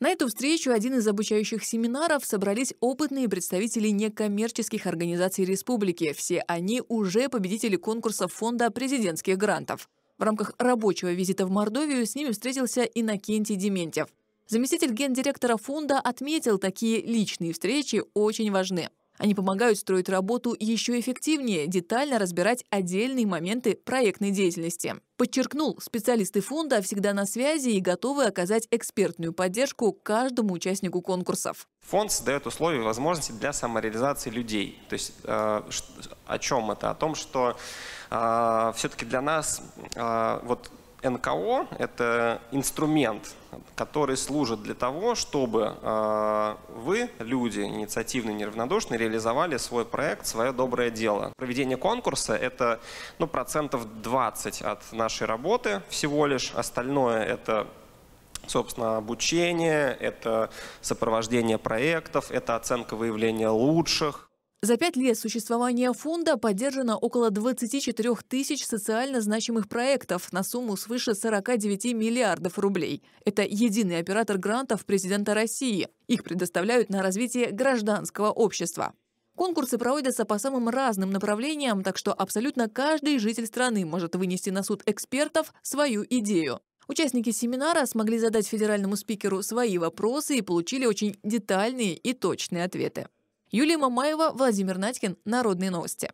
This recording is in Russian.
На эту встречу один из обучающих семинаров собрались опытные представители некоммерческих организаций республики. Все они уже победители конкурсов фонда президентских грантов. В рамках рабочего визита в Мордовию с ними встретился Иннокентий Дементьев. Заместитель гендиректора фонда отметил, такие личные встречи очень важны. Они помогают строить работу еще эффективнее, детально разбирать отдельные моменты проектной деятельности. Подчеркнул, специалисты фонда всегда на связи и готовы оказать экспертную поддержку каждому участнику конкурсов. Фонд создает условия и возможности для самореализации людей. То есть э, о чем это? О том, что э, все-таки для нас э, вот НКО – это инструмент, который служит для того, чтобы а, вы, люди инициативные, неравнодушные, реализовали свой проект, свое доброе дело. Проведение конкурса – это ну, процентов 20 от нашей работы всего лишь. Остальное – это собственно, обучение, это сопровождение проектов, это оценка выявления лучших, за пять лет существования фонда поддержано около 24 тысяч социально значимых проектов на сумму свыше 49 миллиардов рублей. Это единый оператор грантов президента России. Их предоставляют на развитие гражданского общества. Конкурсы проводятся по самым разным направлениям, так что абсолютно каждый житель страны может вынести на суд экспертов свою идею. Участники семинара смогли задать федеральному спикеру свои вопросы и получили очень детальные и точные ответы. Юлия Мамаева, Владимир Надькин, Народные новости.